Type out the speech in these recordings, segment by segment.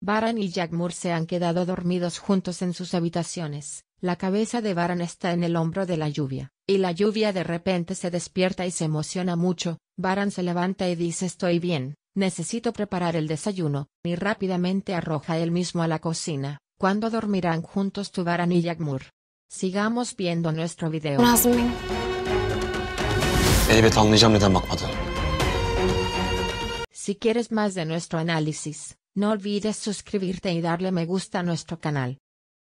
Baran y Yagmur se han quedado dormidos juntos en sus habitaciones. La cabeza de Baran está en el hombro de la lluvia, y la lluvia de repente se despierta y se emociona mucho. Baran se levanta y dice estoy bien, necesito preparar el desayuno, y rápidamente arroja él mismo a la cocina. ¿Cuándo dormirán juntos tu Baran y Yagmur? Sigamos viendo nuestro video. Si quieres más de nuestro análisis, no olvides suscribirte y darle me gusta a nuestro canal.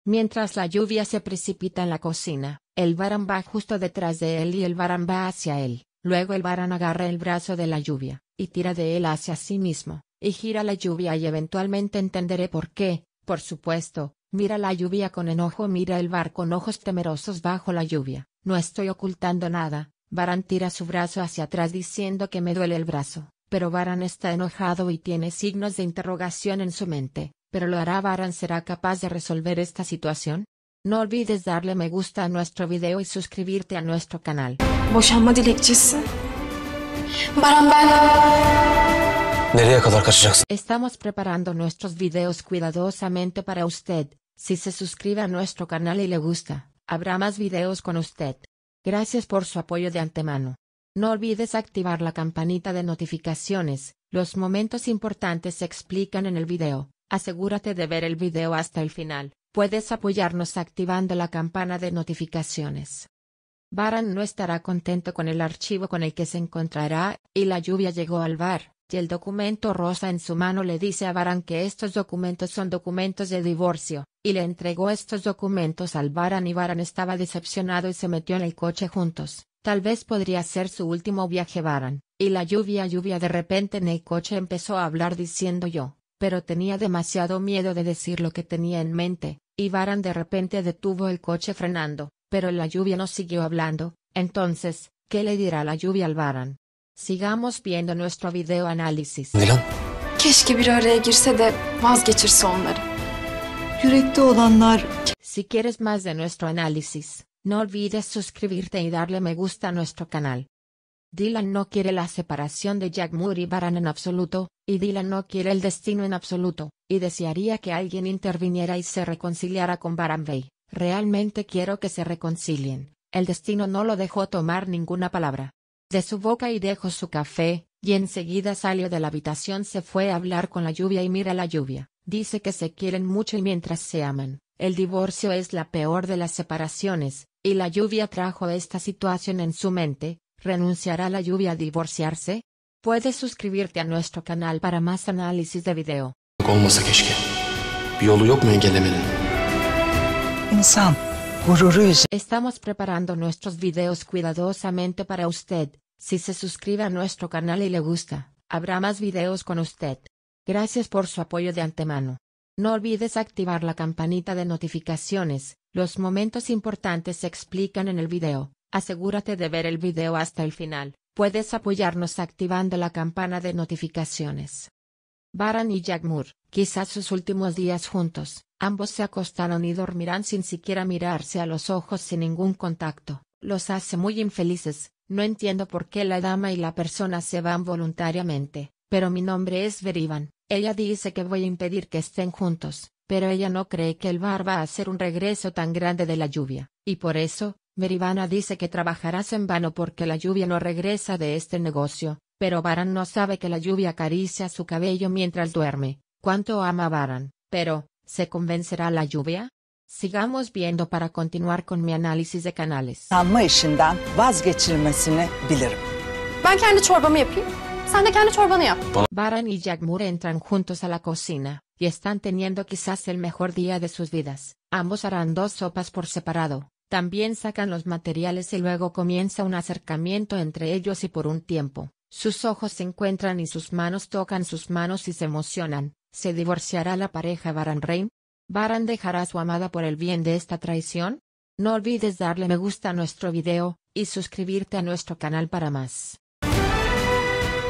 Mientras la lluvia se precipita en la cocina, el varán va justo detrás de él y el varán va hacia él. Luego el varán agarra el brazo de la lluvia, y tira de él hacia sí mismo, y gira la lluvia y eventualmente entenderé por qué, por supuesto, mira la lluvia con enojo, mira el bar con ojos temerosos bajo la lluvia, no estoy ocultando nada, Varán tira su brazo hacia atrás diciendo que me duele el brazo pero Varan está enojado y tiene signos de interrogación en su mente, pero lo hará Varan será capaz de resolver esta situación. No olvides darle me gusta a nuestro video y suscribirte a nuestro canal. Estamos preparando nuestros videos cuidadosamente para usted. Si se suscribe a nuestro canal y le gusta, habrá más videos con usted. Gracias por su apoyo de antemano. No olvides activar la campanita de notificaciones, los momentos importantes se explican en el video, asegúrate de ver el video hasta el final, puedes apoyarnos activando la campana de notificaciones. Baran no estará contento con el archivo con el que se encontrará, y la lluvia llegó al bar, y el documento rosa en su mano le dice a Baran que estos documentos son documentos de divorcio, y le entregó estos documentos al Baran y Baran estaba decepcionado y se metió en el coche juntos. Tal vez podría ser su último viaje Baran, y la lluvia lluvia de repente el en coche empezó a hablar diciendo yo, pero tenía demasiado miedo de decir lo que tenía en mente, y Baran de repente detuvo el coche frenando, pero la lluvia no siguió hablando, entonces, ¿qué le dirá la lluvia al Baran? Sigamos viendo nuestro video análisis. Si quieres más de nuestro análisis, no olvides suscribirte y darle me gusta a nuestro canal. Dylan no quiere la separación de Jack Moore y Baran en absoluto, y Dylan no quiere el destino en absoluto, y desearía que alguien interviniera y se reconciliara con Baran Bay. Realmente quiero que se reconcilien. El destino no lo dejó tomar ninguna palabra de su boca y dejó su café, y enseguida salió de la habitación se fue a hablar con la lluvia y mira la lluvia. Dice que se quieren mucho y mientras se aman, el divorcio es la peor de las separaciones, y la lluvia trajo esta situación en su mente, ¿renunciará la lluvia a divorciarse? Puedes suscribirte a nuestro canal para más análisis de video. Estamos preparando nuestros videos cuidadosamente para usted. Si se suscribe a nuestro canal y le gusta, habrá más videos con usted. Gracias por su apoyo de antemano. No olvides activar la campanita de notificaciones, los momentos importantes se explican en el video, asegúrate de ver el video hasta el final, puedes apoyarnos activando la campana de notificaciones. Baran y Moore, quizás sus últimos días juntos, ambos se acostaron y dormirán sin siquiera mirarse a los ojos sin ningún contacto, los hace muy infelices, no entiendo por qué la dama y la persona se van voluntariamente, pero mi nombre es Verivan, ella dice que voy a impedir que estén juntos, pero ella no cree que el bar va a hacer un regreso tan grande de la lluvia, y por eso, Merivana dice que trabajarás en vano porque la lluvia no regresa de este negocio, pero Baran no sabe que la lluvia acaricia su cabello mientras duerme. ¿Cuánto ama Baran? Pero, ¿se convencerá la lluvia? Sigamos viendo para continuar con mi análisis de canales. Baran y entran juntos a la cocina, y están teniendo quizás el mejor día de sus vidas. Ambos harán dos sopas por separado. También sacan los materiales y luego comienza un acercamiento entre ellos y por un tiempo. Sus ojos se encuentran y sus manos tocan sus manos y se emocionan. ¿Se divorciará la pareja Baran Reim? ¿Baran dejará a su amada por el bien de esta traición? No olvides darle me gusta a nuestro video, y suscribirte a nuestro canal para más.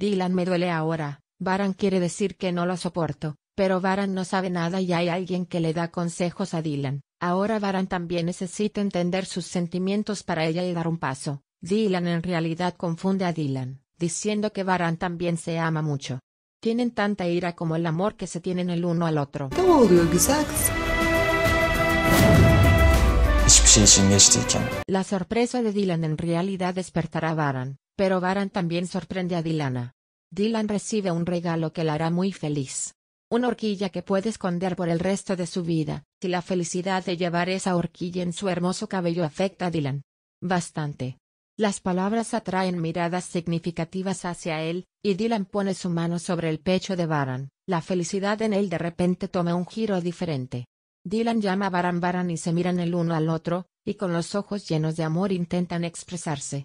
Dylan me duele ahora, Baran quiere decir que no lo soporto, pero Baran no sabe nada y hay alguien que le da consejos a Dylan. Ahora Baran también necesita entender sus sentimientos para ella y dar un paso. Dylan en realidad confunde a Dylan, diciendo que Baran también se ama mucho. Tienen tanta ira como el amor que se tienen el uno al otro. La sorpresa de Dylan en realidad despertará a Baran, pero Baran también sorprende a Dylan. Dylan recibe un regalo que la hará muy feliz. Una horquilla que puede esconder por el resto de su vida, y la felicidad de llevar esa horquilla en su hermoso cabello afecta a Dylan. Bastante. Las palabras atraen miradas significativas hacia él, y Dylan pone su mano sobre el pecho de Baran. La felicidad en él de repente toma un giro diferente. Dylan llama a Baran Baran y se miran el uno al otro, y con los ojos llenos de amor intentan expresarse.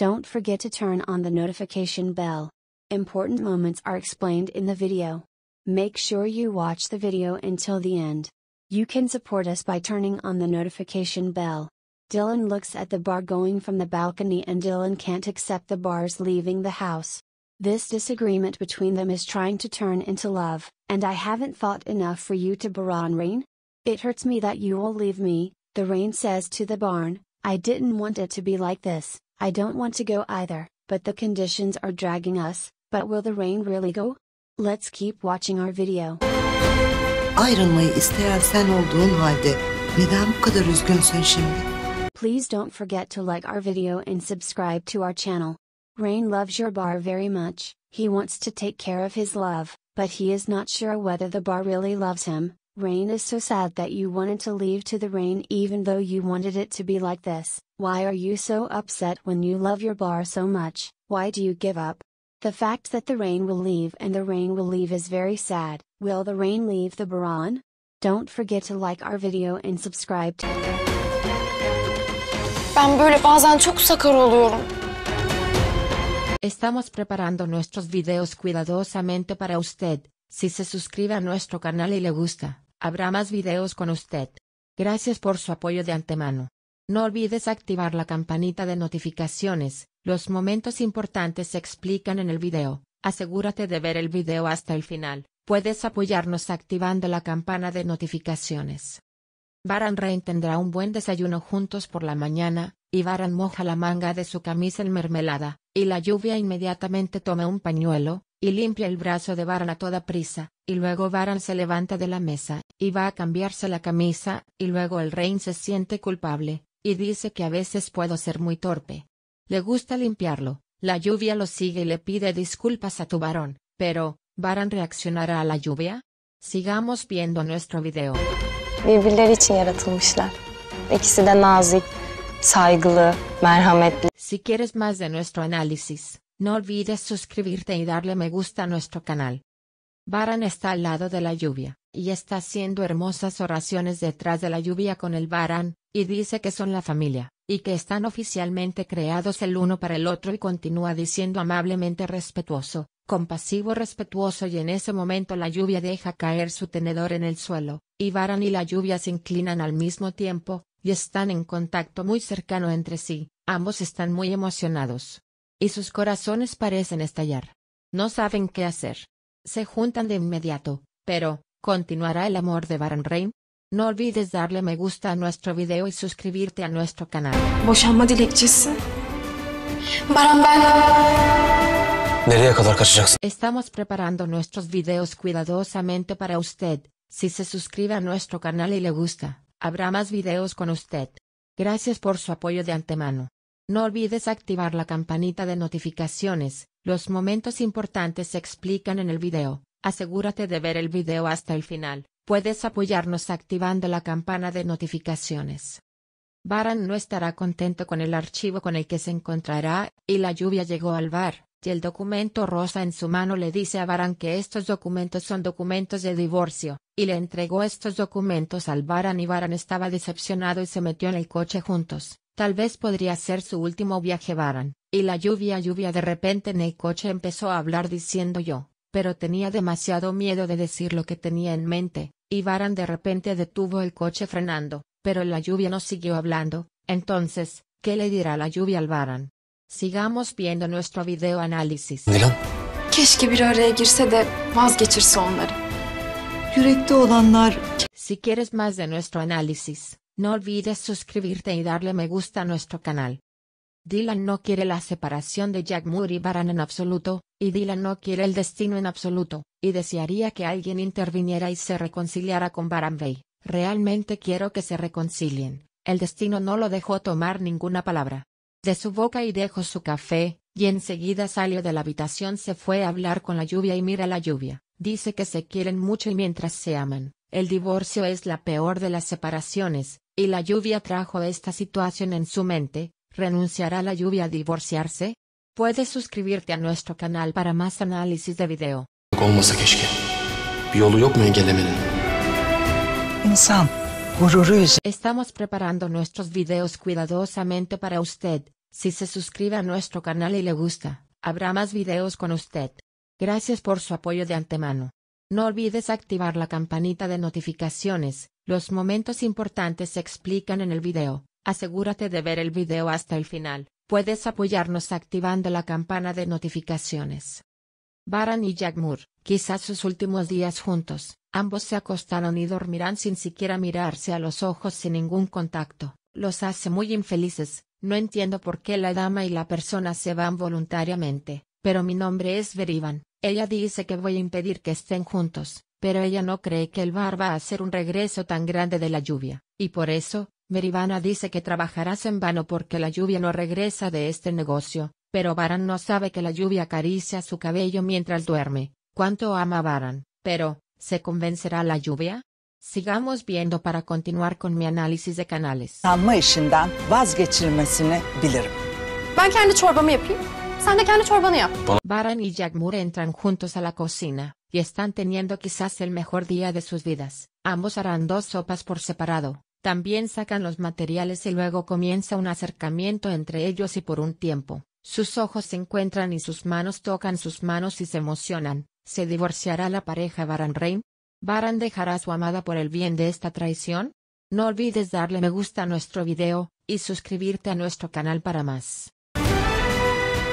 Don't forget to turn on the notification bell. Important moments are explained in the video. Make sure you watch the video until the end. You can support us by turning on the notification bell. Dylan looks at the bar going from the balcony and Dylan can't accept the bar's leaving the house. This disagreement between them is trying to turn into love, and I haven't thought enough for you to baron Rain? It hurts me that you will leave me, the rain says to the barn, I didn't want it to be like this, I don't want to go either, but the conditions are dragging us, but will the rain really go? Let's keep watching our video. Ayrılmayı isteyen sen olduğun halde neden bu kadar üzgünsün şimdi? Please don't forget to like our video and subscribe to our channel. Rain loves your bar very much, he wants to take care of his love, but he is not sure whether the bar really loves him, Rain is so sad that you wanted to leave to the rain even though you wanted it to be like this. Why are you so upset when you love your bar so much? Why do you give up? The fact that the rain will leave and the rain will leave is very sad. Will the rain leave the baron? Don't forget to like our video and subscribe. To Ben böyle bazen çok sakar oluyorum. Estamos preparando nuestros videos cuidadosamente para usted. Si se suscribe a nuestro canal y le gusta, habrá más videos con usted. Gracias por su apoyo de antemano. No olvides activar la campanita de notificaciones, los momentos importantes se explican en el video. Asegúrate de ver el video hasta el final. Puedes apoyarnos activando la campana de notificaciones. Baran Rein tendrá un buen desayuno juntos por la mañana, y Baran moja la manga de su camisa en mermelada, y la lluvia inmediatamente toma un pañuelo, y limpia el brazo de Baran a toda prisa, y luego Baran se levanta de la mesa, y va a cambiarse la camisa, y luego el rey se siente culpable, y dice que a veces puedo ser muy torpe. Le gusta limpiarlo, la lluvia lo sigue y le pide disculpas a tu varón, pero, ¿Baran reaccionará a la lluvia? Sigamos viendo nuestro video. Si quieres más de nuestro análisis, no olvides suscribirte y darle me gusta a nuestro canal. Baran está al lado de la lluvia, y está haciendo hermosas oraciones detrás de la lluvia con el Baran, y dice que son la familia, y que están oficialmente creados el uno para el otro y continúa diciendo amablemente respetuoso, compasivo respetuoso y en ese momento la lluvia deja caer su tenedor en el suelo, y Baran y la lluvia se inclinan al mismo tiempo, y están en contacto muy cercano entre sí, ambos están muy emocionados y sus corazones parecen estallar. No saben qué hacer. Se juntan de inmediato, pero, ¿continuará el amor de Baran Rey? No olvides darle me gusta a nuestro video y suscribirte a nuestro canal. Estamos preparando nuestros videos cuidadosamente para usted. Si se suscribe a nuestro canal y le gusta, habrá más videos con usted. Gracias por su apoyo de antemano. No olvides activar la campanita de notificaciones, los momentos importantes se explican en el video, asegúrate de ver el video hasta el final, puedes apoyarnos activando la campana de notificaciones. Baran no estará contento con el archivo con el que se encontrará, y la lluvia llegó al bar, y el documento rosa en su mano le dice a Baran que estos documentos son documentos de divorcio, y le entregó estos documentos al Baran y Baran estaba decepcionado y se metió en el coche juntos. Tal vez podría ser su último viaje Baran, y la lluvia lluvia de repente en el coche empezó a hablar diciendo yo, pero tenía demasiado miedo de decir lo que tenía en mente, y Baran de repente detuvo el coche frenando, pero la lluvia no siguió hablando, entonces, ¿qué le dirá la lluvia al Baran? Sigamos viendo nuestro video análisis. Si quieres más de nuestro análisis, no olvides suscribirte y darle me gusta a nuestro canal. Dylan no quiere la separación de Jack Moore y Baran en absoluto, y Dylan no quiere el destino en absoluto, y desearía que alguien interviniera y se reconciliara con Baran Bay. Realmente quiero que se reconcilien. El destino no lo dejó tomar ninguna palabra. De su boca y dejó su café, y enseguida salió de la habitación se fue a hablar con la lluvia y mira la lluvia. Dice que se quieren mucho y mientras se aman, el divorcio es la peor de las separaciones, y la lluvia trajo esta situación en su mente, ¿renunciará la lluvia a divorciarse? Puedes suscribirte a nuestro canal para más análisis de video. Estamos preparando nuestros videos cuidadosamente para usted. Si se suscribe a nuestro canal y le gusta, habrá más videos con usted. Gracias por su apoyo de antemano. No olvides activar la campanita de notificaciones, los momentos importantes se explican en el video, asegúrate de ver el video hasta el final, puedes apoyarnos activando la campana de notificaciones. Baran y Moore, quizás sus últimos días juntos, ambos se acostaron y dormirán sin siquiera mirarse a los ojos sin ningún contacto, los hace muy infelices, no entiendo por qué la dama y la persona se van voluntariamente, pero mi nombre es Verivan, ella dice que voy a impedir que estén juntos, pero ella no cree que el bar va a hacer un regreso tan grande de la lluvia, y por eso, Verivana dice que trabajarás en vano porque la lluvia no regresa de este negocio, pero Baran no sabe que la lluvia acaricia su cabello mientras duerme. ¿Cuánto ama Baran? Pero, ¿se convencerá la lluvia? Sigamos viendo para continuar con mi análisis de canales. Baran y Jackmur entran juntos a la cocina, y están teniendo quizás el mejor día de sus vidas. Ambos harán dos sopas por separado. También sacan los materiales y luego comienza un acercamiento entre ellos y por un tiempo. Sus ojos se encuentran y sus manos tocan sus manos y se emocionan. ¿Se divorciará la pareja Baran Reim? ¿Baran dejará a su amada por el bien de esta traición? No olvides darle me gusta a nuestro video, y suscribirte a nuestro canal para más.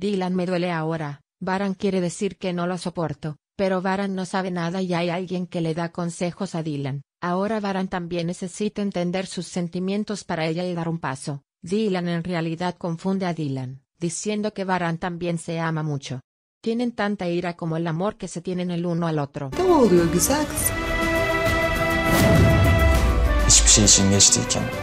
Dylan me duele ahora, Baran quiere decir que no lo soporto, pero Baran no sabe nada y hay alguien que le da consejos a Dylan. Ahora Baran también necesita entender sus sentimientos para ella y dar un paso. Dylan en realidad confunde a Dylan, diciendo que Baran también se ama mucho. Tienen tanta ira como el amor que se tienen el uno al otro.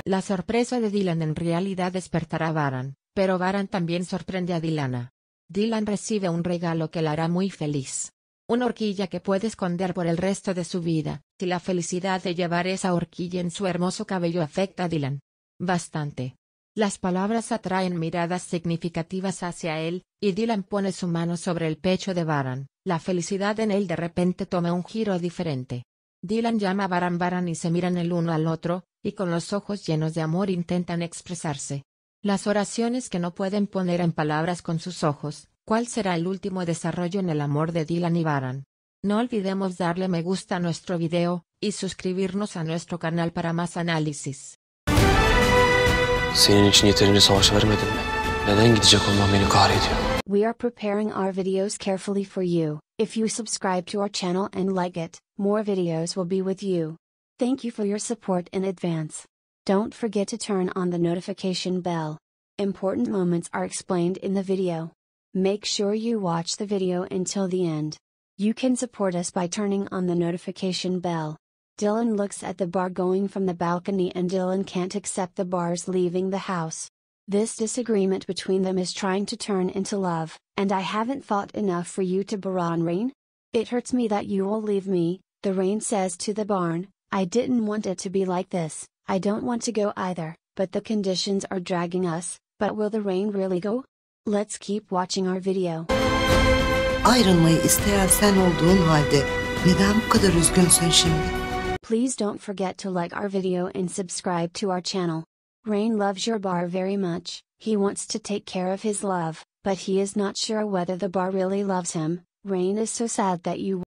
La sorpresa de Dylan en realidad despertará a Baran, pero Baran también sorprende a Dilana. Dylan recibe un regalo que la hará muy feliz. Una horquilla que puede esconder por el resto de su vida, Si la felicidad de llevar esa horquilla en su hermoso cabello afecta a Dylan. Bastante. Las palabras atraen miradas significativas hacia él, y Dylan pone su mano sobre el pecho de Baran. La felicidad en él de repente toma un giro diferente. Dylan llama a Baran Baran y se miran el uno al otro, y con los ojos llenos de amor intentan expresarse. Las oraciones que no pueden poner en palabras con sus ojos, ¿cuál será el último desarrollo en el amor de Dylan y Baran? No olvidemos darle me gusta a nuestro video, y suscribirnos a nuestro canal para más análisis. Thank you for your support in advance. Don't forget to turn on the notification bell. Important moments are explained in the video. Make sure you watch the video until the end. You can support us by turning on the notification bell. Dylan looks at the bar going from the balcony and Dylan can't accept the bar's leaving the house. This disagreement between them is trying to turn into love, and I haven't fought enough for you to on Rain? It hurts me that you will leave me, the rain says to the barn, I didn't want it to be like this, I don't want to go either, but the conditions are dragging us, but will the rain really go? Let's keep watching our video. Ayrılmayı isteyen sen olduğun halde neden bu kadar üzgünsün şimdi? Please don't forget to like our video and subscribe to our channel. Rain loves your bar very much. He wants to take care of his love, but he is not sure whether the bar really loves him. Rain is so sad that you